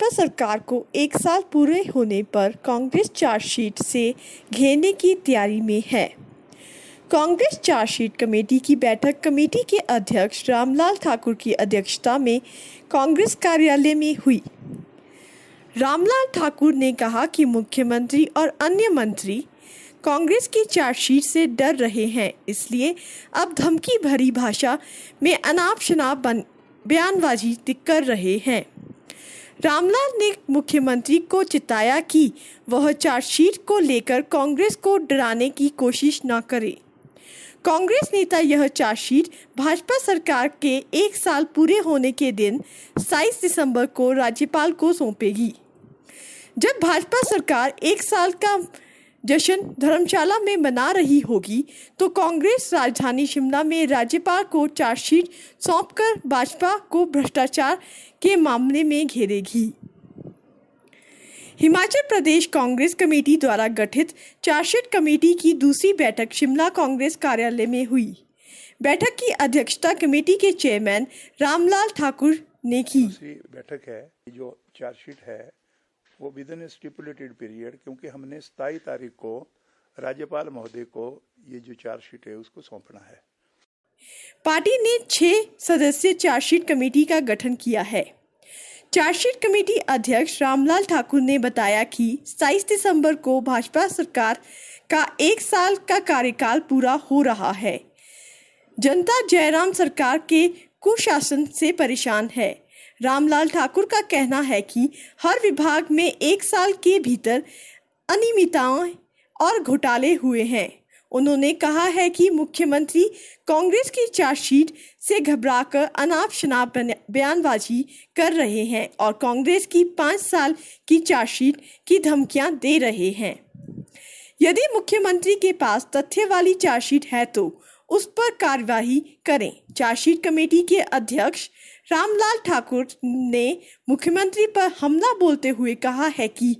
भाजपा सरकार को एक साल पूरे होने पर कांग्रेस चार्जशीट से घेरने की तैयारी में है कांग्रेस चार्जशीट कमेटी की बैठक कमेटी के अध्यक्ष रामलाल ठाकुर की अध्यक्षता में कांग्रेस कार्यालय में हुई रामलाल ठाकुर ने कहा कि मुख्यमंत्री और अन्य मंत्री कांग्रेस की चार्जशीट से डर रहे हैं इसलिए अब धमकी भरी भाषा में अनाप शनाप बयानबाजी कर रहे हैं रामलाल ने मुख्यमंत्री को चिताया कि वह चार्जशीट को लेकर कांग्रेस को डराने की कोशिश न करे कांग्रेस नेता यह चार्जशीट भाजपा सरकार के एक साल पूरे होने के दिन 27 दिसंबर को राज्यपाल को सौंपेगी जब भाजपा सरकार एक साल का जश्न धर्मशाला में मना रही होगी तो कांग्रेस राजधानी शिमला में राज्यपाल को चार्जशीट सौंपकर भाजपा को भ्रष्टाचार के मामले में घेरेगी हिमाचल प्रदेश कांग्रेस कमेटी द्वारा गठित चार्जशीट कमेटी की दूसरी बैठक शिमला कांग्रेस कार्यालय में हुई बैठक की अध्यक्षता कमेटी के चेयरमैन रामलाल ठाकुर ने की बैठक है जो चार्जशीट है वो विद इन स्टिपुलेटेड पीरियड क्योंकि हमने सताई तारीख को राज्यपाल महोदय को ये जो चार्जशीट है उसको सौंपना है पार्टी ने छह सदस्य चार्जशीट कमेटी का गठन किया है चार्जशीट कमेटी अध्यक्ष रामलाल ठाकुर ने बताया कि 27 दिसंबर को भाजपा सरकार का एक साल का कार्यकाल पूरा हो रहा है जनता जयराम सरकार के कुशासन से परेशान है रामलाल ठाकुर का कहना है कि हर विभाग में एक साल के भीतर अनियमितताएं और घोटाले हुए हैं उन्होंने कहा है कि मुख्यमंत्री कांग्रेस की चार्जशीट से घबराकर अनाप शनाप बयानबाजी कर रहे हैं और कांग्रेस की पाँच साल की चार्जशीट की धमकियां दे रहे हैं यदि मुख्यमंत्री के पास तथ्य वाली चार्जशीट है तो उस पर कार्यवाही करें चार्जशीट कमेटी के अध्यक्ष रामलाल ठाकुर ने मुख्यमंत्री पर हमला बोलते हुए कहा है कि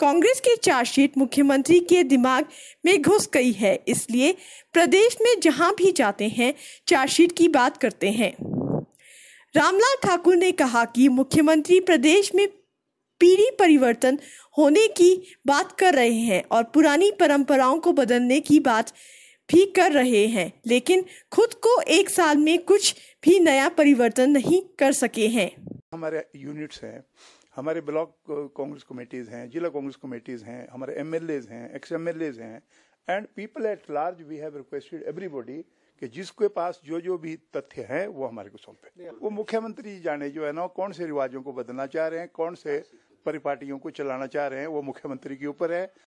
कांग्रेस की चार्जशीट मुख्यमंत्री के दिमाग में घुस गई है इसलिए प्रदेश में जहां भी जाते हैं चार्जशीट की बात करते हैं रामलाल ठाकुर ने कहा कि मुख्यमंत्री प्रदेश में पीढ़ी परिवर्तन होने की बात कर रहे हैं और पुरानी परंपराओं को बदलने की बात भी कर रहे हैं लेकिन खुद को एक साल में कुछ भी नया परिवर्तन नहीं कर सके हैं हमारे यूनिट्स हैं हमारे ब्लॉक कांग्रेस कमेटीज हैं जिला कांग्रेस कमेटीज हैं हमारे एम हैं एक्स एम हैं and people at large we have requested everybody कि जिसके पास जो जो भी तथ्य हैं वो हमारे को सौंपे वो मुख्यमंत्री जी जाने जो है ना कौन से रिवाजों को बदलना चाह रहे हैं कौन से परिपाटियों को चलाना चाह रहे हैं वो मुख्यमंत्री के ऊपर है